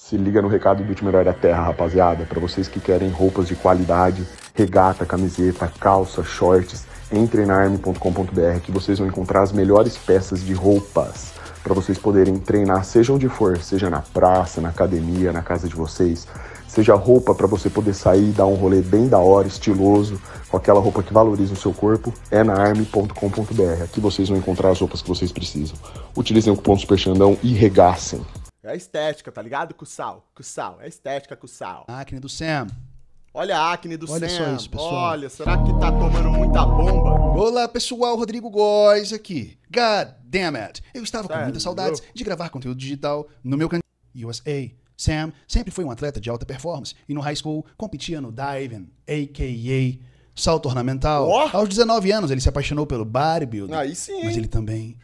Se liga no recado do Time Herói da Terra, rapaziada, para vocês que querem roupas de qualidade, regata, camiseta, calça, shorts, entrem na arme.com.br que vocês vão encontrar as melhores peças de roupas para vocês poderem treinar, seja onde for, seja na praça, na academia, na casa de vocês, seja roupa para você poder sair, dar um rolê bem da hora, estiloso, com aquela roupa que valoriza o seu corpo, é na arme.com.br. Aqui vocês vão encontrar as roupas que vocês precisam. Utilizem o cupom Superchandão e regacem. É estética, tá ligado? com sal. É estética, com sal. Acne do Sam. Olha a acne do Olha Sam. Olha só isso, pessoal. Olha, será que tá tomando muita bomba? Olá, pessoal. Rodrigo Góes aqui. God damn it. Eu estava Sério? com muitas saudades de gravar conteúdo digital no meu canal USA. Sam sempre foi um atleta de alta performance e no high school competia no diving, a.k.a. salto ornamental. Oh? Aos 19 anos ele se apaixonou pelo bodybuilding. Aí sim. Mas ele também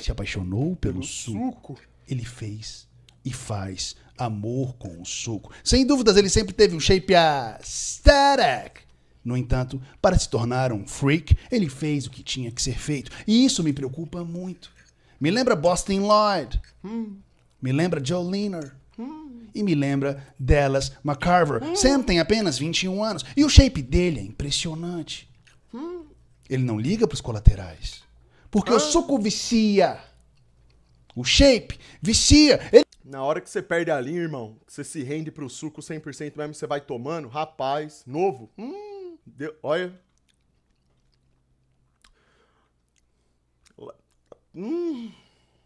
se apaixonou pelo, pelo suco. suco. Ele fez e faz amor com o suco. Sem dúvidas, ele sempre teve um shape aesthetic. No entanto, para se tornar um freak, ele fez o que tinha que ser feito. E isso me preocupa muito. Me lembra Boston Lloyd. Hum. Me lembra Joe Leaner. Hum. E me lembra Dallas McCarver. Hum. Sam tem apenas 21 anos. E o shape dele é impressionante. Ele não liga para os colaterais. Porque o ah. suco vicia. O shape vicia. Ele na hora que você perde a linha, irmão, que você se rende pro suco 100% mesmo, você vai tomando, rapaz, novo. Hum, deu, olha. Hum,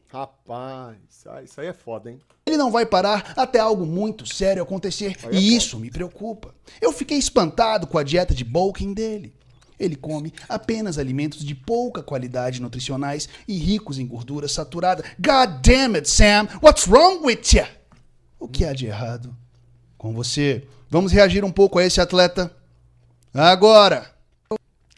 rapaz, ah, isso aí é foda, hein? Ele não vai parar até algo muito sério acontecer, é e foda. isso me preocupa. Eu fiquei espantado com a dieta de bulking dele. Ele come apenas alimentos de pouca qualidade nutricionais e ricos em gordura saturada. God damn it, Sam! What's wrong with you? O que há de errado com você? Vamos reagir um pouco a esse atleta? Agora!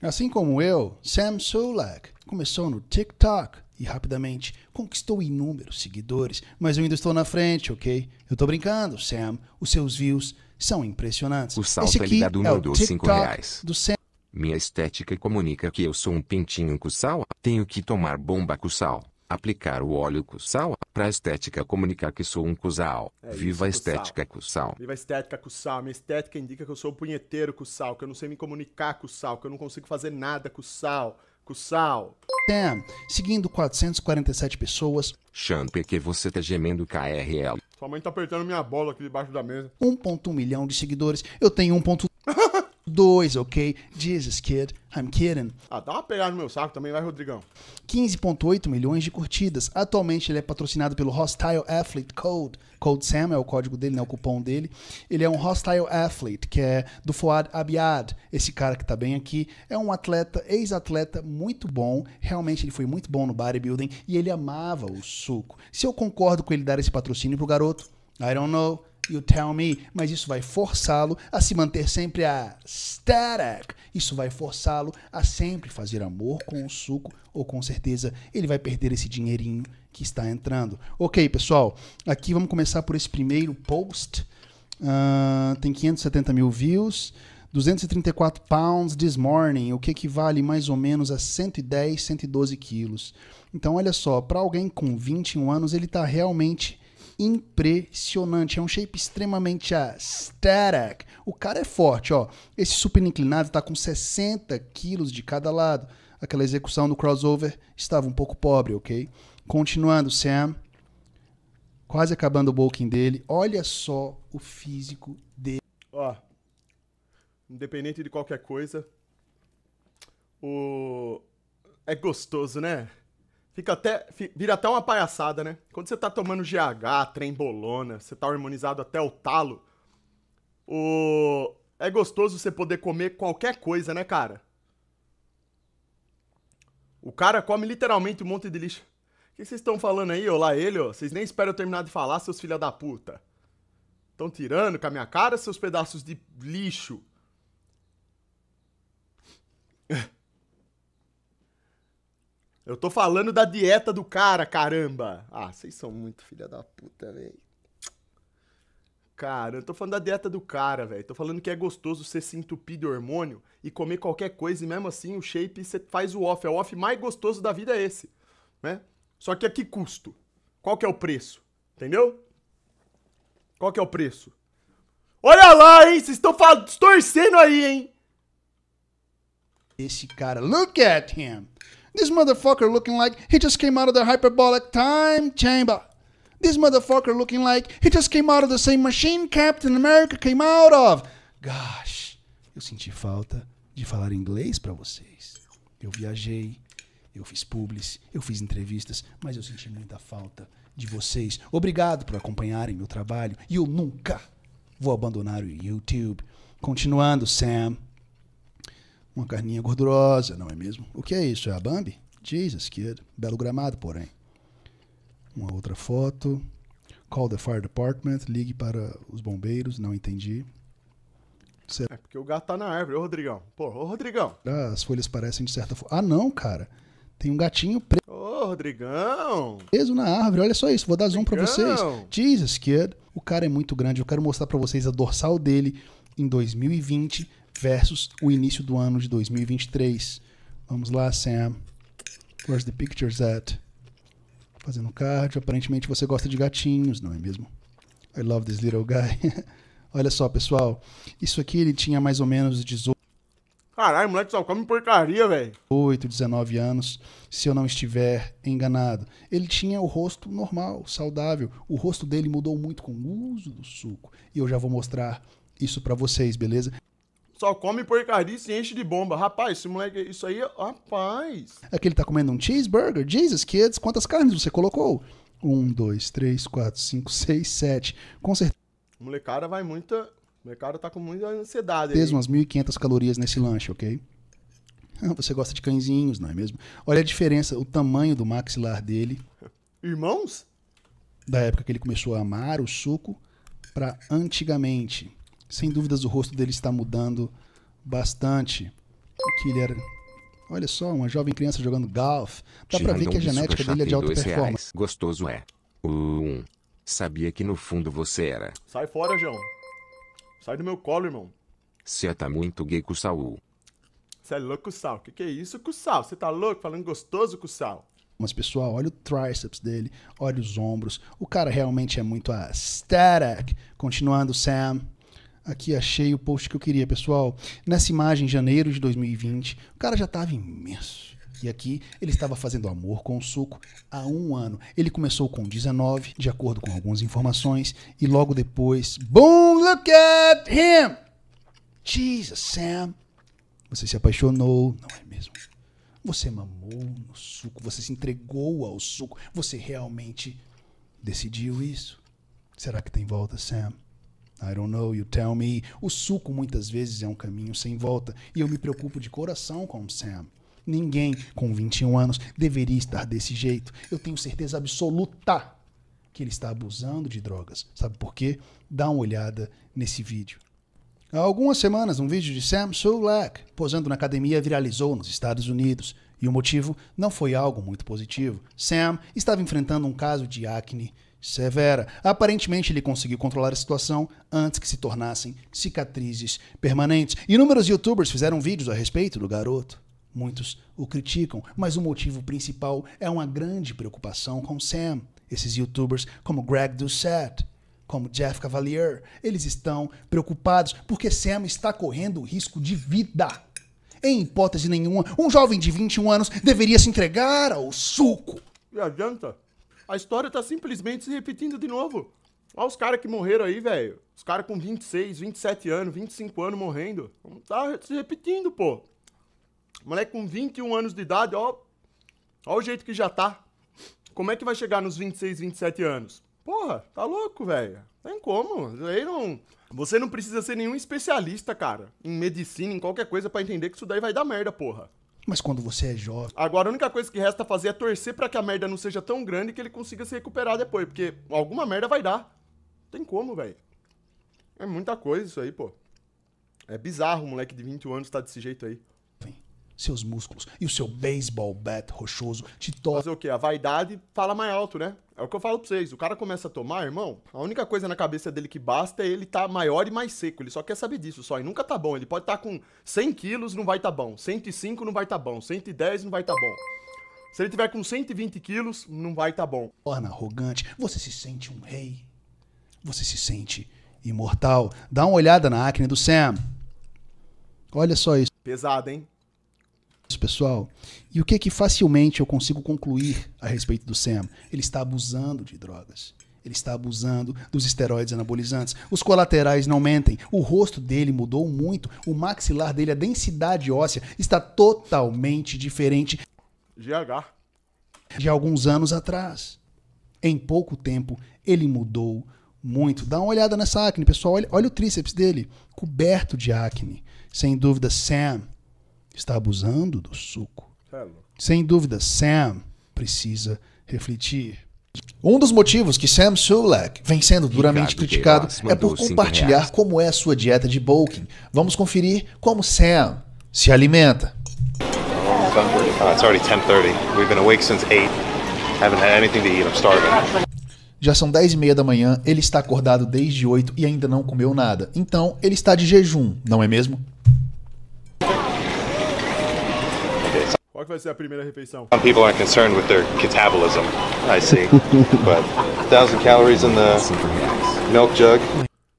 Assim como eu, Sam Sulak começou no TikTok e rapidamente conquistou inúmeros seguidores, mas eu ainda estou na frente, ok? Eu tô brincando, Sam. Os seus views são impressionantes. O salto Esse é aqui é, é o TikTok do Sam. Minha estética comunica que eu sou um pintinho com sal. tenho que tomar bomba com sal, aplicar o óleo com sal. pra estética comunicar que sou um cussal. É Viva a estética sal. Viva a estética sal. Minha estética indica que eu sou um punheteiro sal. que eu não sei me comunicar com sal. que eu não consigo fazer nada com sal. Com sal. Damn, seguindo 447 pessoas. Champ, que você tá gemendo KRL. Sua mãe tá apertando minha bola aqui debaixo da mesa. 1.1 milhão de seguidores, eu tenho 1. 2, ok? Jesus, kid, I'm kidding. Ah, dá uma pegada no meu saco também, vai, Rodrigão. 15,8 milhões de curtidas. Atualmente ele é patrocinado pelo Hostile Athlete Code. Code Sam é o código dele, né? O cupom dele. Ele é um Hostile Athlete, que é do Fuad Abiad. Esse cara que tá bem aqui é um atleta, ex-atleta muito bom. Realmente ele foi muito bom no bodybuilding e ele amava o suco. Se eu concordo com ele dar esse patrocínio pro garoto, I don't know. You tell me. Mas isso vai forçá-lo a se manter sempre a static. Isso vai forçá-lo a sempre fazer amor com o suco, ou com certeza ele vai perder esse dinheirinho que está entrando. Ok, pessoal, aqui vamos começar por esse primeiro post. Uh, tem 570 mil views. 234 pounds this morning, o que equivale mais ou menos a 110, 112 quilos. Então, olha só, para alguém com 21 anos, ele está realmente impressionante. É um shape extremamente aesthetic. O cara é forte, ó. Esse super inclinado tá com 60 quilos de cada lado. Aquela execução do crossover estava um pouco pobre, ok? Continuando, Sam. Quase acabando o bulking dele. Olha só o físico dele. Ó, independente de qualquer coisa, o... É gostoso, né? Fica até. Vira até uma palhaçada, né? Quando você tá tomando GH, trembolona, você tá harmonizado até o talo. O... É gostoso você poder comer qualquer coisa, né, cara? O cara come literalmente um monte de lixo. O que vocês estão falando aí, Olá, ele, ó. Vocês nem esperam eu terminar de falar, seus filha da puta. Estão tirando com a minha cara seus pedaços de lixo. Eu tô falando da dieta do cara, caramba. Ah, vocês são muito filha da puta, velho. Cara, eu tô falando da dieta do cara, velho. Tô falando que é gostoso você se entupir de hormônio e comer qualquer coisa e mesmo assim o shape você faz o off. É o off mais gostoso da vida é esse, né? Só que a que custo? Qual que é o preço? Entendeu? Qual que é o preço? Olha lá, hein? Vocês estão torcendo aí, hein? Esse cara, look at him. This motherfucker looking like he just came out of the hyperbolic time chamber. This motherfucker looking like he just came out of the same machine Captain America came out of. Gosh, eu senti falta de falar inglês para vocês. Eu viajei, eu fiz publis, eu fiz entrevistas, mas eu senti muita falta de vocês. Obrigado por acompanharem meu trabalho e eu nunca vou abandonar o YouTube. Continuando, Sam uma carninha gordurosa, não é mesmo? O que é isso? É a Bambi? Jesus, que belo gramado, porém. Uma outra foto. Call the fire department, ligue para os bombeiros, não entendi. Será? É porque o gato tá na árvore, ô Rodrigão. Pô, ô Rodrigão. Ah, as folhas parecem de certa forma. Ah, não, cara. Tem um gatinho preso. Ô, Rodrigão! Preso na árvore, olha só isso, vou dar zoom para vocês. Jesus, kid. O cara é muito grande, eu quero mostrar para vocês a dorsal dele em 2020 versus o início do ano de 2023. Vamos lá, Sam. Where's the pictures at? Fazendo cardio. Aparentemente você gosta de gatinhos, não é mesmo? I love this little guy. Olha só, pessoal. Isso aqui ele tinha mais ou menos 18. Caralho, moleque só come porcaria, velho. 8, 19 anos, se eu não estiver enganado. Ele tinha o rosto normal, saudável. O rosto dele mudou muito com o uso do suco. E eu já vou mostrar isso para vocês, beleza? Só come porcaria e se enche de bomba. Rapaz, esse moleque, isso aí, rapaz. É que ele tá comendo um cheeseburger? Jesus, kids, quantas carnes você colocou? Um, dois, três, quatro, cinco, seis, sete. Com certeza. O molecada vai muita. O molecada tá com muita ansiedade. Fez umas 1.500 calorias nesse lanche, ok? Ah, você gosta de cãezinhos, não é mesmo? Olha a diferença, o tamanho do maxilar dele. Irmãos? Da época que ele começou a amar o suco para antigamente. Sem dúvidas, o rosto dele está mudando bastante. Que ele era. Olha só, uma jovem criança jogando golf. Dá para ver que a genética dele é de alta performance. Reais. Gostoso é. Um. Sabia que no fundo você era. Sai fora, João. Sai do meu colo, irmão. Você tá muito gay, com o Saul. Você é louco, Sal. Que que é isso, Saul? Você tá louco falando gostoso, o Saul? Mas, pessoal, olha o tríceps dele, olha os ombros. O cara realmente é muito aesthetic. Continuando, Sam. Aqui achei o post que eu queria, pessoal. Nessa imagem, janeiro de 2020, o cara já estava imenso. E aqui ele estava fazendo amor com o suco há um ano. Ele começou com 19, de acordo com algumas informações, e logo depois. Boom, look at him! Jesus, Sam! Você se apaixonou, não é mesmo? Você mamou no suco, você se entregou ao suco, você realmente decidiu isso? Será que tem volta, Sam? I don't know, you tell me. O suco muitas vezes é um caminho sem volta. E eu me preocupo de coração com o Sam. Ninguém com 21 anos deveria estar desse jeito. Eu tenho certeza absoluta que ele está abusando de drogas. Sabe por quê? Dá uma olhada nesse vídeo. Há algumas semanas, um vídeo de Sam Sulak posando na academia viralizou nos Estados Unidos. E o motivo não foi algo muito positivo. Sam estava enfrentando um caso de acne severa. Aparentemente, ele conseguiu controlar a situação antes que se tornassem cicatrizes permanentes. Inúmeros youtubers fizeram vídeos a respeito do garoto. Muitos o criticam, mas o motivo principal é uma grande preocupação com Sam. Esses youtubers, como Greg Doucette, como Jeff Cavalier, eles estão preocupados porque Sam está correndo risco de vida. Em hipótese nenhuma, um jovem de 21 anos deveria se entregar ao suco. E adianta? A história tá simplesmente se repetindo de novo. Olha os caras que morreram aí, velho. Os caras com 26, 27 anos, 25 anos morrendo. Tá se repetindo, pô. moleque com 21 anos de idade, ó. Ó o jeito que já tá. Como é que vai chegar nos 26, 27 anos? Porra, tá louco, velho. Tem como. Aí não. Você não precisa ser nenhum especialista, cara, em medicina, em qualquer coisa, para entender que isso daí vai dar merda, porra. Mas quando você é jovem. Agora, a única coisa que resta fazer é torcer para que a merda não seja tão grande que ele consiga se recuperar depois. Porque alguma merda vai dar. Não tem como, velho. É muita coisa isso aí, pô. É bizarro um moleque de 21 anos tá desse jeito aí. Seus músculos e o seu baseball bat rochoso te torna. Fazer o quê? A vaidade fala mais alto, né? É o que eu falo pra vocês. O cara começa a tomar, irmão, a única coisa na cabeça dele que basta é ele tá maior e mais seco. Ele só quer saber disso só. E nunca tá bom. Ele pode estar tá com 100 quilos, não vai tá bom. 105 não vai tá bom. 110 não vai tá bom. Se ele tiver com 120 quilos, não vai tá bom. Torna arrogante. Você se sente um rei. Você se sente imortal. Dá uma olhada na acne do Sam. Olha só isso. Pesado, hein? pessoal. E o que que facilmente eu consigo concluir a respeito do Sam? Ele está abusando de drogas. Ele está abusando dos esteroides anabolizantes. Os colaterais não mentem. O rosto dele mudou muito. O maxilar dele, a densidade óssea, está totalmente diferente. GH. De alguns anos atrás. Em pouco tempo, ele mudou muito. Dá uma olhada nessa acne, pessoal. Olha, olha o tríceps dele, coberto de acne. Sem dúvida, Sam está abusando do suco. Tá Sem dúvida, Sam precisa refletir. Um dos motivos que Sam Sulek vem sendo duramente Ricardo criticado é por compartilhar como é a sua dieta de bulking. Vamos conferir como Sam se alimenta. Já são 10 e meia da manhã, ele está acordado desde 8 e ainda não comeu nada. Então, ele está de jejum, não é mesmo? Qual que vai ser a primeira refeição? Some people aren't concerned with their catabolism. I see. But 1000 calories in the milk jug.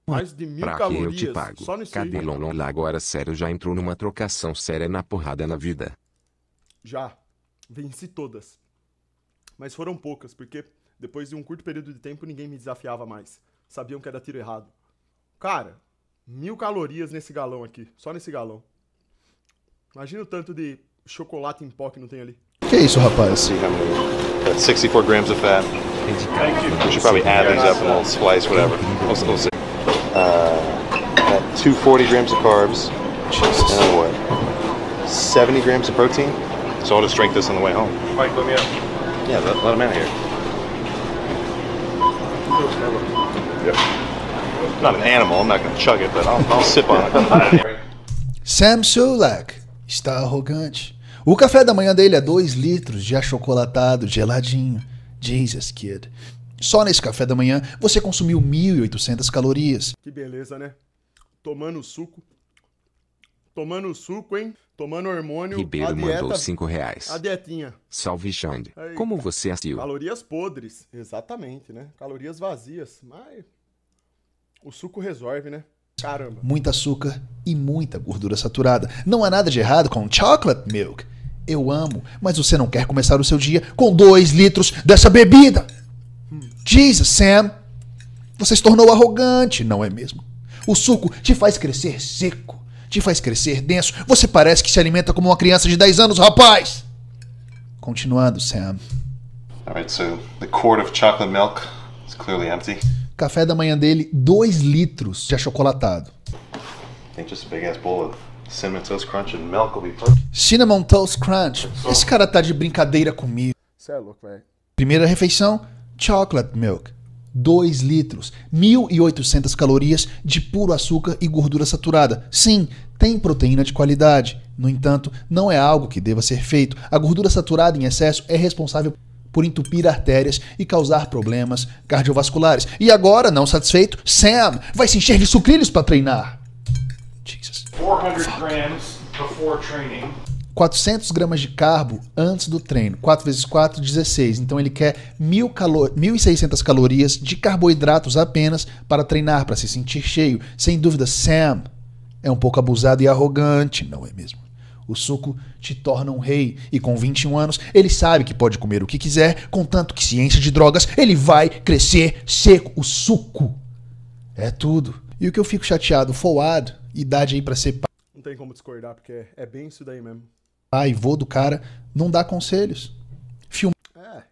Mais de mil pra calorias. Que eu te pago. Só nisso Cadê Lon lá agora sério já entrou numa trocação séria na porrada na vida? Já. Venci todas. Mas foram poucas, porque depois de um curto período de tempo ninguém me desafiava mais. Sabiam que era tiro errado. Cara, mil calorias nesse galão aqui. Só nesse galão. Imagina o tanto de chocolate em pó que não tem ali. Que é isso, rapaz? 64 grams of fat. We should probably add these up and we'll slice whatever. We'll, we'll see. Uh, 240 grams of carbs. Jesus. And 70 grams of protein. So I'll just drink this on the way home. Mike, let me out. Yeah, let, let him out here. Yep. Not an animal. I'm not going to chug it, but I'll, I'll sip on it. Sam Sulak está arrogante. O café da manhã dele é 2 litros de achocolatado, geladinho. Jesus, kid. Só nesse café da manhã você consumiu 1.800 calorias. Que beleza, né? Tomando suco. Tomando suco, hein? Tomando hormônio. Ribeiro dieta, mandou 5 reais. A dietinha. Salve, Xande. Como você assistiu? Calorias podres. Exatamente, né? Calorias vazias. Mas o suco resolve, né? Caramba. Muito açúcar e muita gordura saturada. Não há nada de errado com chocolate milk eu amo, mas você não quer começar o seu dia com dois litros dessa bebida. Jesus, Sam, você se tornou arrogante, não é mesmo? O suco te faz crescer seco, te faz crescer denso. Você parece que se alimenta como uma criança de 10 anos, rapaz. Continuando, Sam. Alright, so the quart of chocolate milk is clearly empty. Café da manhã dele, 2 litros de achocolatado. I think just a big ass bowl of Cinnamon Toast Crunch and milk will be perfect. Cinnamon Toast Crunch. Esse cara tá de brincadeira comigo. Você é louco, velho. Primeira refeição, chocolate milk. 2 litros, 1.800 calorias de puro açúcar e gordura saturada. Sim, tem proteína de qualidade. No entanto, não é algo que deva ser feito. A gordura saturada em excesso é responsável por entupir artérias e causar problemas cardiovasculares. E agora, não satisfeito, Sam vai se encher de sucrilhos para treinar. Jesus. 400 gramas de carbo antes do treino. 4 vezes 4, 16. Então ele quer 1.600 calo 1.600 calorias de carboidratos apenas para treinar, para se sentir cheio. Sem dúvida, Sam é um pouco abusado e arrogante, não é mesmo? O suco te torna um rei, e com 21 anos ele sabe que pode comer o que quiser, contanto que ciência de drogas, ele vai crescer seco. O suco é tudo. E o que eu fico chateado, foado? idade aí para ser pai. Não tem como discordar, porque é, é bem isso daí mesmo. Pai, vô do cara, não dá conselhos. Filma. É.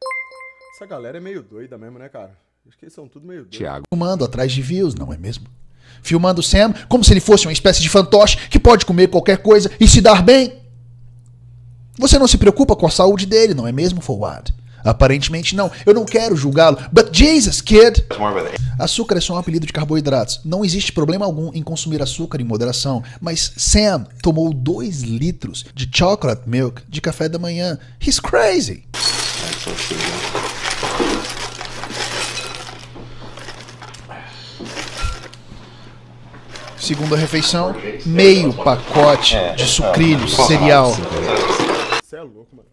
Essa galera é meio doida mesmo, né, cara? Acho que eles são tudo meio doidos. Tiago. Filmando atrás de views, não é mesmo? Filmando Sam como se ele fosse uma espécie de fantoche que pode comer qualquer coisa e se dar bem. Você não se preocupa com a saúde dele, não é mesmo, Forward? Aparentemente não. Eu não quero julgá-lo. But Jesus, kid! Açúcar é só um apelido de carboidratos. Não existe problema algum em consumir açúcar em moderação. Mas Sam tomou 2 litros de chocolate milk de café da manhã. He's crazy! Segunda refeição, meio pacote de sucrilhos, cereal. Você é louco, mano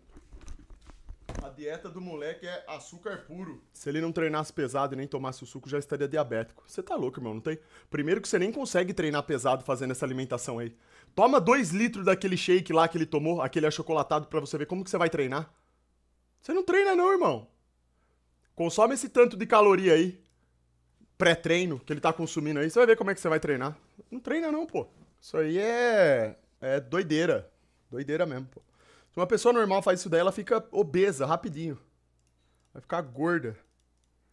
dieta do moleque é açúcar puro. Se ele não treinasse pesado e nem tomasse o suco, já estaria diabético. Você tá louco, irmão, não tem? Primeiro que você nem consegue treinar pesado fazendo essa alimentação aí. Toma dois litros daquele shake lá que ele tomou, aquele achocolatado, para você ver como que você vai treinar. Você não treina não, irmão. Consome esse tanto de caloria aí, pré-treino que ele tá consumindo aí, você vai ver como é que você vai treinar. Não treina não, pô. Isso aí é é doideira. Doideira mesmo, pô. Se uma pessoa normal faz isso daí, ela fica obesa rapidinho. Vai ficar gorda.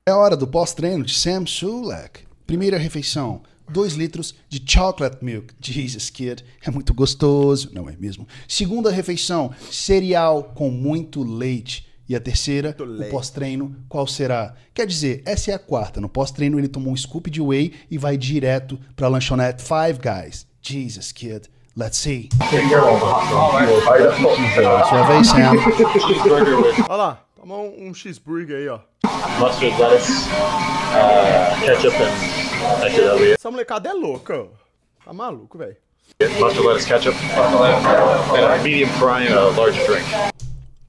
É hora do pós-treino de Sam Sulek. Primeira refeição: 2 litros de chocolate milk. Jesus, kid, é muito gostoso, não é mesmo? Segunda refeição: cereal com muito leite. E a terceira, o pós-treino, qual será? Quer dizer, essa é a quarta. No pós-treino, ele tomou um scoop de whey e vai direto para a lanchonete Five Guys. Jesus, kid. Let's see. Sua vez, Sam. Olha lá, toma um, um cheeseburger aí, ó. Mustard, lettuce, uh, ketchup and actually, Essa molecada é louca, ó. Tá maluco, velho. Mustard, lettuce, ketchup, and medium fry and a large drink.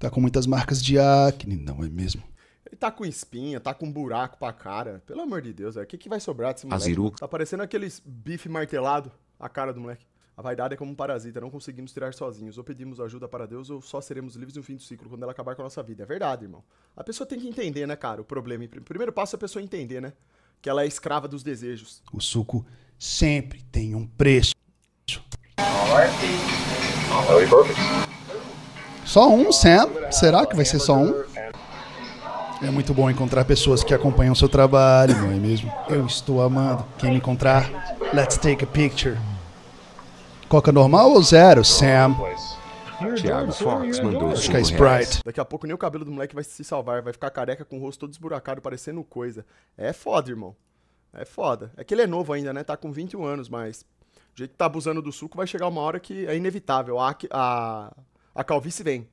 Tá com muitas marcas de acne, não é mesmo? Ele tá com espinha, tá com buraco pra cara. Pelo amor de Deus, o que, que vai sobrar desse moleque? Aziru. Tá parecendo aqueles bife martelado, a cara do moleque. A vaidade é como um parasita, não conseguimos tirar sozinhos. Ou pedimos ajuda para Deus ou só seremos livres no fim do ciclo, quando ela acabar com a nossa vida. É verdade, irmão. A pessoa tem que entender, né, cara, o problema. O primeiro passo é a pessoa entender, né? Que ela é escrava dos desejos. O suco sempre tem um preço. Só um, Sam? Será que vai ser só um? É muito bom encontrar pessoas que acompanham o seu trabalho, não é mesmo? Eu estou amando. Quem me encontrar, let's take a picture. Coca normal ou zero? Sam. Thiago Fox mandou Acho que é Sprite. Daqui a pouco nem o cabelo do moleque vai se salvar, vai ficar careca com o rosto todo esburacado, parecendo coisa. É foda, irmão. É foda. É que ele é novo ainda, né? Tá com 21 anos, mas do jeito que tá abusando do suco, vai chegar uma hora que é inevitável. A, a, a calvície vem.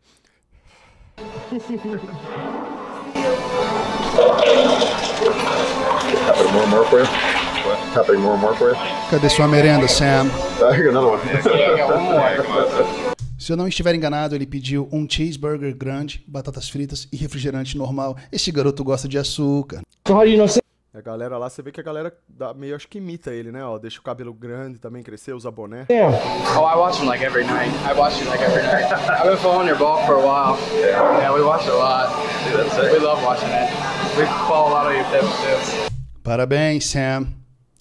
Cadê sua merenda, Sam? Se eu não estiver enganado, ele pediu um cheeseburger grande, batatas fritas e refrigerante normal. Esse garoto gosta de açúcar. A galera lá, você vê que a galera dá, meio acho que imita ele, né? Ó, deixa o cabelo grande também crescer, usa boné. Yeah. É. Oh, I watch him like every night. I watch him like every night. I've been following your ball for a while. Yeah, yeah we watch a lot. Dude, we love watching it. We follow a lot of your tips too. Parabéns, Sam.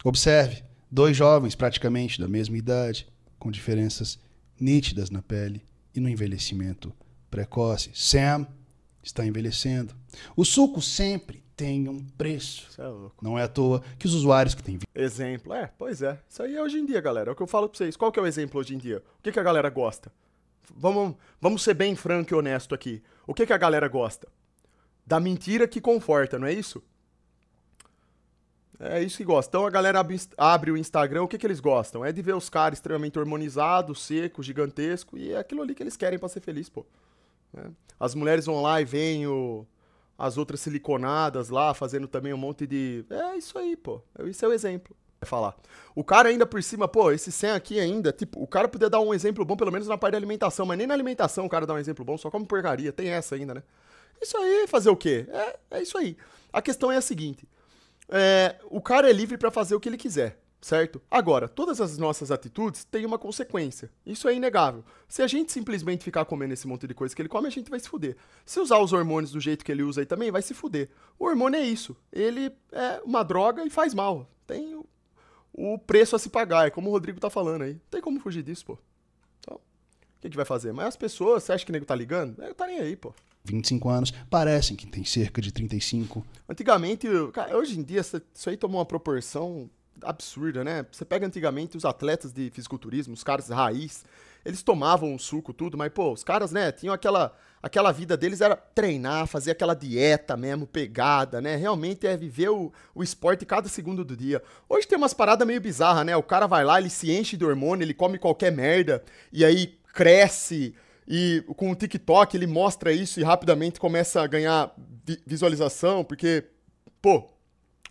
Observe. Dois jovens, praticamente da mesma idade, com diferenças nítidas na pele e no envelhecimento precoce. Sam está envelhecendo. O suco sempre tem um preço. É Não é à toa que os usuários que têm. Exemplo, é, pois é. Isso aí é hoje em dia, galera. É o que eu falo pra vocês. Qual que é o exemplo hoje em dia? O que, que a galera gosta? Vamos, vamos ser bem franco e honesto aqui. O que, que a galera gosta? Da mentira que conforta, não é isso? É isso que gosta. Então a galera abre, abre o Instagram, o que, que eles gostam? É de ver os caras extremamente hormonizados, seco, gigantesco, e é aquilo ali que eles querem para ser feliz, pô. É. As mulheres vão lá e veem o, as outras siliconadas lá, fazendo também um monte de. É isso aí, pô. Esse é, é o exemplo. É falar. O cara ainda por cima, pô, esse 100 aqui ainda, tipo, o cara podia dar um exemplo bom, pelo menos na parte da alimentação, mas nem na alimentação o cara dá um exemplo bom, só como porcaria. Tem essa ainda, né? Isso aí, fazer o quê? É, é isso aí. A questão é a seguinte: é, o cara é livre para fazer o que ele quiser, certo? Agora, todas as nossas atitudes têm uma consequência. Isso é inegável. Se a gente simplesmente ficar comendo esse monte de coisa que ele come, a gente vai se fuder. Se usar os hormônios do jeito que ele usa aí também, vai se fuder. O hormônio é isso. Ele é uma droga e faz mal. Tem o, o preço a se pagar, é como o Rodrigo tá falando aí. Não tem como fugir disso, pô. Então, o que a gente vai fazer? Mas as pessoas, você acha que o nego tá ligando? Não tá nem aí, pô. 25 anos, parecem que tem cerca de 35. Antigamente, cara, hoje em dia isso aí tomou uma proporção absurda, né? Você pega antigamente os atletas de fisiculturismo, os caras raiz, eles tomavam o suco tudo, mas pô, os caras, né, tinham aquela aquela vida deles era treinar, fazer aquela dieta mesmo, pegada, né? Realmente é viver o, o esporte cada segundo do dia. Hoje tem umas paradas meio bizarras, né? O cara vai lá, ele se enche de hormônio, ele come qualquer merda e aí cresce, e com o TikTok ele mostra isso e rapidamente começa a ganhar visualização, porque, pô,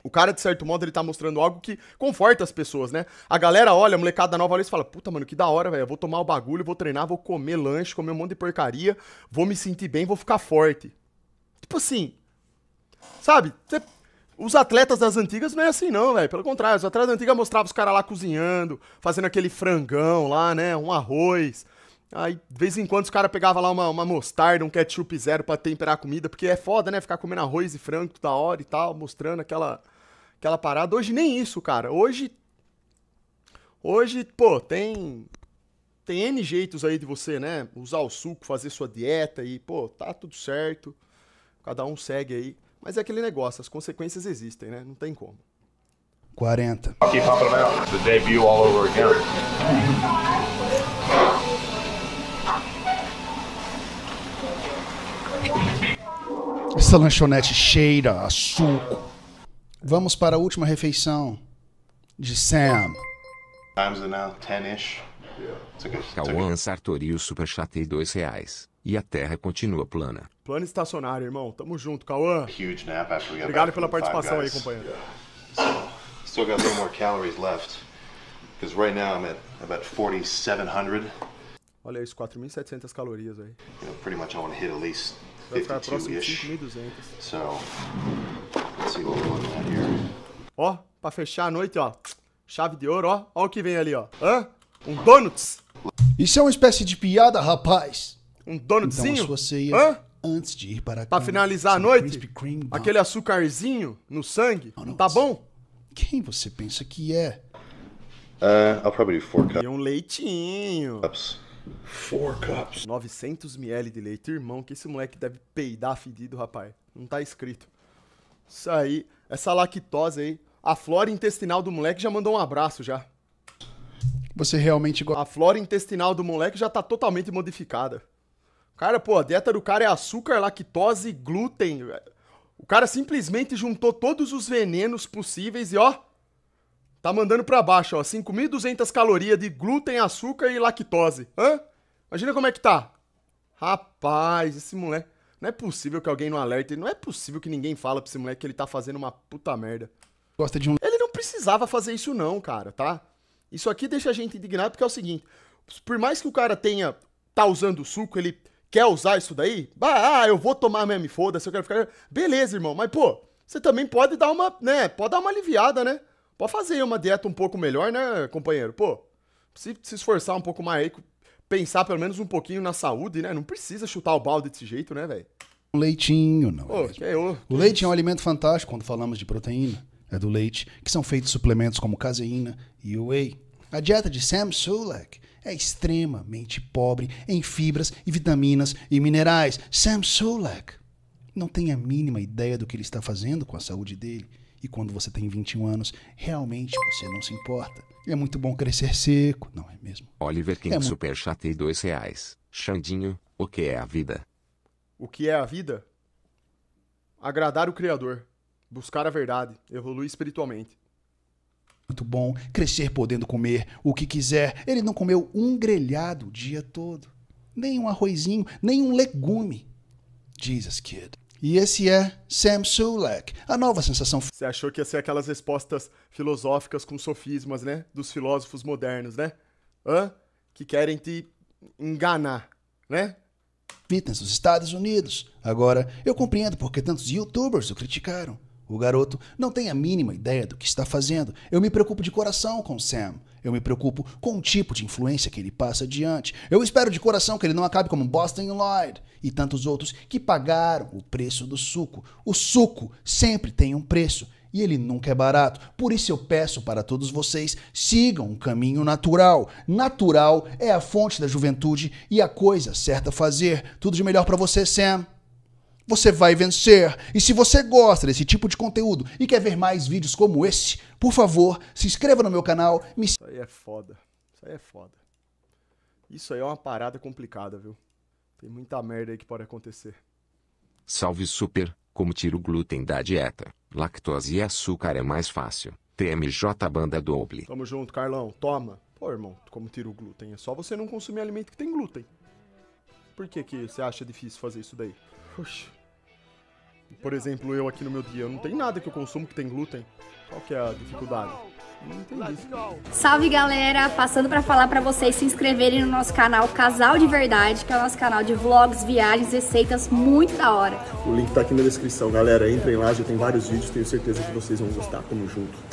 o cara, de certo modo, ele tá mostrando algo que conforta as pessoas, né? A galera olha, a molecada nova olha e fala: Puta, mano, que da hora, velho. Eu vou tomar o bagulho, vou treinar, vou comer lanche, comer um monte de porcaria, vou me sentir bem, vou ficar forte. Tipo assim. Sabe? Cê... Os atletas das antigas não é assim, não, velho. Pelo contrário, os atletas das antigas mostravam os caras lá cozinhando, fazendo aquele frangão lá, né? Um arroz Aí, de vez em quando, os caras pegavam lá uma, uma mostarda, um ketchup zero pra temperar a comida, porque é foda, né? Ficar comendo arroz e frango toda hora e tal, mostrando aquela, aquela parada. Hoje nem isso, cara. Hoje. Hoje, pô, tem. Tem N jeitos aí de você, né? Usar o suco, fazer sua dieta e, pô, tá tudo certo. Cada um segue aí. Mas é aquele negócio, as consequências existem, né? Não tem como. 40. Essa lanchonete cheira a suco. Vamos para a última refeição de Sam. Times are now 10-ish. Cauã Sartori super chatei dois reais. E a terra continua plana. Plano estacionário, irmão. Tamo junto, Cauã. Obrigado pela participação aí, companheiro. Yeah. So, still got a little more calories left. Because right now I'm at about 4,700. Olha isso, 4.700 calorias, aí. You know, pretty much I want to hit at least 52-ish. 5.200. So, let's see what we're looking at here. Ó, pra fechar a noite, ó. Chave de ouro, ó. Ó o que vem ali, ó. Hã? Um donuts? Isso é uma espécie de piada, rapaz. Um donutzinho? Então você, Hã? antes de ir para a Pra cama, finalizar a noite, aquele açúcarzinho no sangue, donuts. tá bom? Quem você pensa que é? Uh, I'll probably four cups. E um leitinho. Cups. Four cups. 900 ml de leite, irmão, que esse moleque deve peidar fedido, rapaz. Não tá escrito. Isso aí, essa lactose aí. A flora intestinal do moleque já mandou um abraço já. Você realmente gosta. A flora intestinal do moleque já tá totalmente modificada. Cara, pô, a dieta do cara é açúcar, lactose, glúten. O cara simplesmente juntou todos os venenos possíveis e ó, Tá mandando pra baixo, ó. 5.200 calorias de glúten, açúcar e lactose. Hã? Imagina como é que tá. Rapaz, esse moleque. Não é possível que alguém não alerte. Não é possível que ninguém fala pra esse moleque que ele tá fazendo uma puta merda. Gosta de um. Ele não precisava fazer isso, não, cara, tá? Isso aqui deixa a gente indignado porque é o seguinte: por mais que o cara tenha. tá usando o suco, ele quer usar isso daí? Ah, eu vou tomar mesmo, foda-se, eu quero ficar. Beleza, irmão, mas pô, você também pode dar uma. né? Pode dar uma aliviada, né? Pode fazer uma dieta um pouco melhor, né, companheiro? Pô, se, se esforçar um pouco mais aí, pensar pelo menos um pouquinho na saúde, né? Não precisa chutar o balde desse jeito, né, velho? O leitinho, não. Pô, é, é o que é leite é um alimento fantástico quando falamos de proteína, é do leite, que são feitos suplementos como caseína e whey. A dieta de Sam Sulek é extremamente pobre em fibras e vitaminas e minerais. Sam Sulek não tem a mínima ideia do que ele está fazendo com a saúde dele. E quando você tem 21 anos, realmente você não se importa. É muito bom crescer seco, não é mesmo? Oliver King é super chatei dois reais. Xandinho, o que é a vida? O que é a vida? Agradar o Criador, buscar a verdade, evoluir espiritualmente muito bom, crescer podendo comer o que quiser. Ele não comeu um grelhado o dia todo, nem um arrozinho, nem um legume. Jesus, kid. E esse é Sam Sulek, a nova sensação. Você achou que ia ser aquelas respostas filosóficas com sofismas, né? Dos filósofos modernos, né? Hã? Que querem te enganar, né? Fitness nos Estados Unidos. Agora, eu compreendo porque tantos youtubers o criticaram. O garoto não tem a mínima ideia do que está fazendo. Eu me preocupo de coração com Sam. Eu me preocupo com o tipo de influência que ele passa adiante. Eu espero de coração que ele não acabe como Boston Lloyd e tantos outros que pagaram o preço do suco. O suco sempre tem um preço e ele nunca é barato. Por isso eu peço para todos vocês, sigam um caminho natural. Natural é a fonte da juventude e a coisa certa a fazer. Tudo de melhor para você, Sam. Você vai vencer. E se você gosta desse tipo de conteúdo e quer ver mais vídeos como esse, por favor, se inscreva no meu canal, me aí é foda. Isso aí é foda. Isso aí é uma parada complicada, viu? Tem muita merda aí que pode acontecer. Salve Super, como tiro glúten da dieta, lactose e açúcar é mais fácil. TMJ Banda Doble. Tamo junto, Carlão. Toma. Pô, irmão, como tiro o glúten? É só você não consumir alimento que tem glúten. Por que que você acha difícil fazer isso daí? Oxi. Por exemplo, eu aqui no meu dia, não tem nada que eu consumo que tem glúten. Qual que é a dificuldade? Salve galera, passando para falar para vocês se inscreverem no nosso canal Casal de Verdade, que é o nosso canal de vlogs, viagens, receitas muito da hora. O link tá aqui na descrição, galera. Entrem lá, já tem vários vídeos, tenho certeza que vocês vão gostar. Tamo junto.